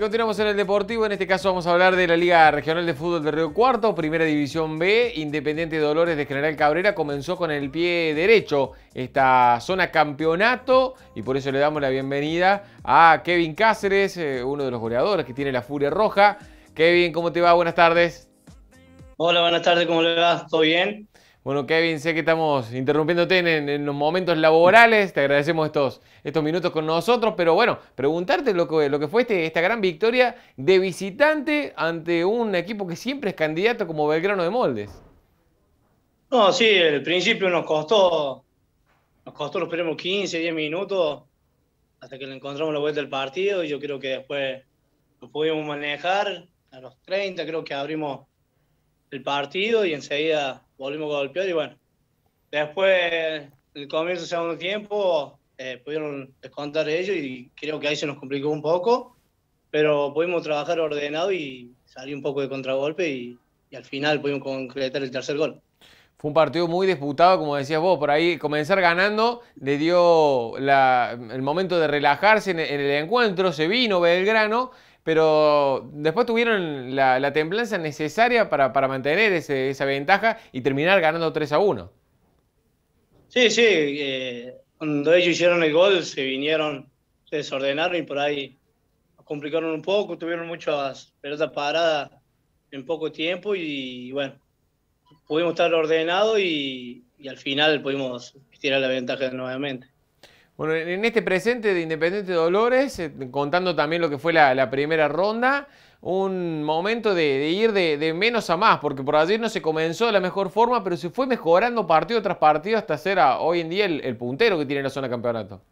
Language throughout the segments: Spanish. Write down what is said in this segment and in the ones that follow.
continuamos en el deportivo, en este caso vamos a hablar de la Liga Regional de Fútbol de Río Cuarto, Primera División B, Independiente Dolores de General Cabrera comenzó con el pie derecho esta zona campeonato y por eso le damos la bienvenida a Kevin Cáceres, eh, uno de los goleadores que tiene la Furia Roja. Kevin, ¿cómo te va? Buenas tardes. Hola, buenas tardes, ¿cómo le va? ¿Todo bien? Bueno, Kevin, sé que estamos interrumpiéndote en, los momentos laborales, te agradecemos estos, estos minutos con nosotros, pero bueno, preguntarte lo que, lo que fue este, esta gran victoria de visitante ante un equipo que siempre es candidato como Belgrano de Moldes. No, sí, al principio nos costó, nos costó los primeros 15, 10 minutos hasta que le encontramos la vuelta del partido y yo creo que después lo pudimos manejar a los 30, creo que abrimos el partido y enseguida volvimos a golpear y bueno. Después, el comienzo del segundo tiempo, eh, pudieron descontar ellos y creo que ahí se nos complicó un poco, pero pudimos trabajar ordenado y salir un poco de contragolpe y, al final pudimos concretar el tercer gol fue un partido muy disputado, como decías vos, por ahí comenzar ganando le dio la, el momento de relajarse en, el encuentro, se vino Belgrano pero después tuvieron la, templanza necesaria para, mantener esa ventaja y terminar ganando 3 a 1. Sí, sí, eh, cuando ellos hicieron el gol se vinieron, se desordenaron y por ahí complicaron un poco, tuvieron muchas pelotas paradas en poco tiempo y, bueno, pudimos estar ordenados y al final pudimos tirar la ventaja nuevamente. Bueno, en este presente de Independiente Dolores, eh, contando también lo que fue la, primera ronda, un momento de, ir de, menos a más, porque por ayer no se comenzó de la mejor forma, pero se fue mejorando partido tras partido hasta ser hoy en día el, puntero que tiene la zona campeonato.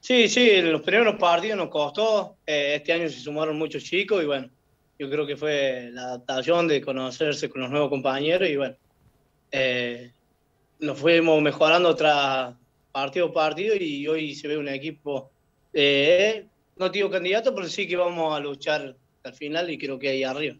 Sí, sí, los primeros partidos nos costó, eh, este año se sumaron muchos chicos y bueno, yo creo que fue la adaptación de conocerse con los nuevos compañeros y bueno, eh, nos fuimos mejorando tras partido partido y hoy se ve un equipo, eh, no tío candidato, pero sí que vamos a luchar al final y creo que ahí arriba.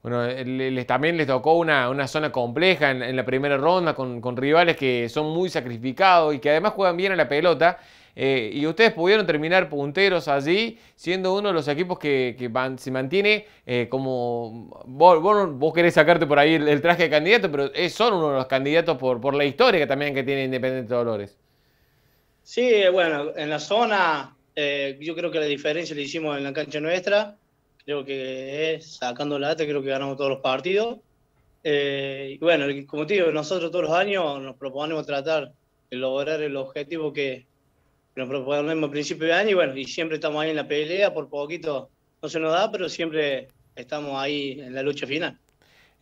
Bueno, eh, también les tocó una, una zona compleja en, la primera ronda con, rivales que son muy sacrificados y que además juegan bien a la pelota. Eh, y ustedes pudieron terminar punteros allí, siendo uno de los equipos que, se mantiene como... Vos, vos, querés sacarte por ahí el, traje de candidato, pero son uno de los candidatos por, por la historia también que tiene Independiente Dolores. Sí, bueno, en la zona eh, yo creo que la diferencia la hicimos en la cancha nuestra. Creo que es sacando la creo que ganamos todos los partidos. Eh, y bueno, como te digo, nosotros todos los años nos proponemos tratar de lograr el objetivo que nos proponemos a principio de año. Y bueno, y siempre estamos ahí en la pelea, por poquito no se nos da, pero siempre estamos ahí en la lucha final.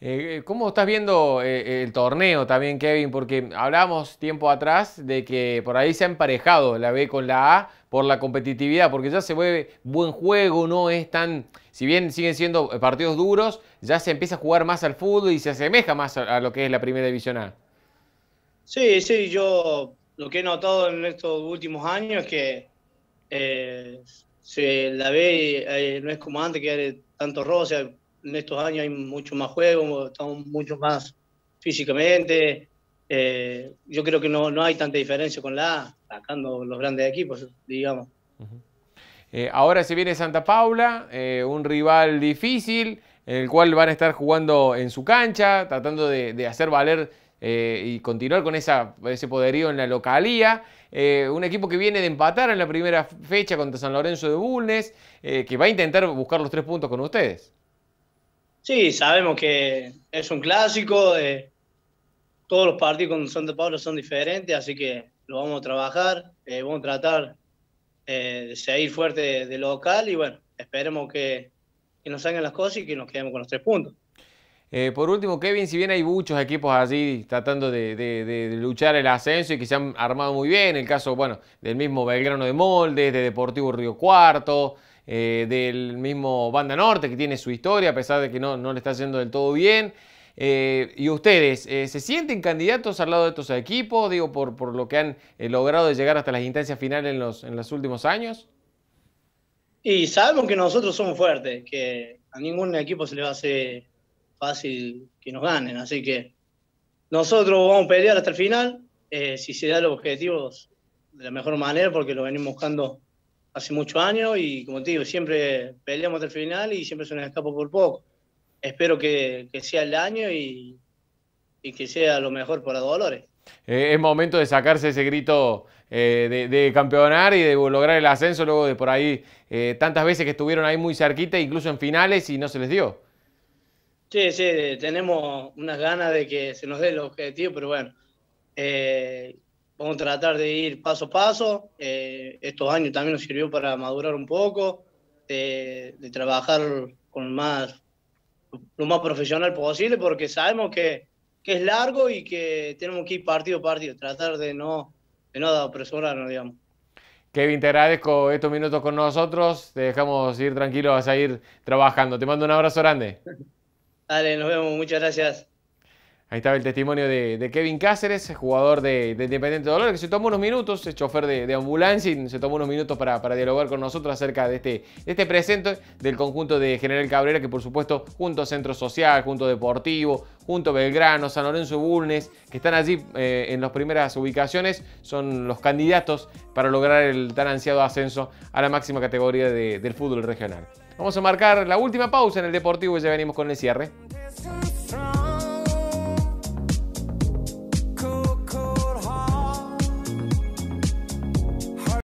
Eh, ¿Cómo estás viendo eh, eh, el torneo también, Kevin? Porque hablamos tiempo atrás de que por ahí se ha emparejado la B con la A por la competitividad, porque ya se mueve buen juego, no es tan, si bien siguen siendo partidos duros, ya se empieza a jugar más al fútbol y se asemeja más a, lo que es la primera división A. Sí, sí, yo lo que he notado en estos últimos años es que la B no es como antes, que era tanto roce, en estos años hay mucho más juego, estamos mucho más físicamente. Eh, yo creo que no, no, hay tanta diferencia con la A, sacando los grandes equipos, digamos. Eh, ahora se viene Santa Paula, eh, un rival difícil, en el cual van a estar jugando en su cancha, tratando de, hacer valer y continuar con ese poderío en la localía. un equipo que viene de empatar en la primera fecha contra San Lorenzo de Bulnes, que va a intentar buscar los tres puntos con ustedes. Sí, sabemos que es un clásico. Eh, todos los partidos con Santa de son diferentes, así que lo vamos a trabajar. Eh, vamos a tratar eh, de seguir fuerte de, local y bueno, esperemos que, nos salgan las cosas y que nos quedemos con los tres puntos. por último, Kevin, si bien hay muchos equipos así tratando de, luchar el ascenso y que se han armado muy bien, el caso, bueno, del mismo Belgrano de Moldes, de Deportivo Río Cuarto, eh, del mismo Banda Norte, que tiene su historia, a pesar de que no, no le está haciendo del todo bien. Eh, y ustedes, eh, ¿se sienten candidatos al lado de estos equipos? Digo, por, lo que han logrado de llegar hasta las instancias finales en los, en los últimos años. Y sabemos que nosotros somos fuertes, que a ningún equipo se le va a hacer fácil que nos ganen. Así que nosotros vamos a pelear hasta el final, si se da los objetivos de la mejor manera, porque lo venimos buscando hace mucho años y como te digo, siempre peleamos hasta el final y siempre se nos escapa por poco. Espero que, sea el año y, que sea lo mejor para Dolores. Eh, es momento de sacarse ese grito eh, de, campeonar y de lograr el ascenso luego de por ahí eh, tantas veces que estuvieron ahí muy cerquita, incluso en finales y no se les dio. Sí, sí, tenemos unas ganas de que se nos dé el objetivo, pero bueno, Vamos a tratar de ir paso a paso. Eh, estos años también nos sirvió para madurar un poco, de, trabajar con más, lo más profesional posible, porque sabemos que, que, es largo y que tenemos que ir partido a partido, tratar de no, de no apresurarnos, digamos. Kevin, te agradezco estos minutos con nosotros. Te dejamos ir tranquilo, vas a ir trabajando. Te mando un abrazo grande. Dale, nos vemos. Muchas gracias. Ahí estaba el testimonio de, Kevin Cáceres, jugador de, de Independiente Dolores, que se tomó unos minutos, es chofer de, ambulancia y se tomó unos minutos para, dialogar con nosotros acerca este, de este, presente del conjunto de General Cabrera, que por supuesto junto a Centro Social, junto a Deportivo, junto a Belgrano, San Lorenzo Bulnes, que están allí eh, en las primeras ubicaciones, son los candidatos para lograr el tan ansiado ascenso a la máxima categoría del fútbol regional. Vamos a marcar la última pausa en el Deportivo y ya venimos con el cierre.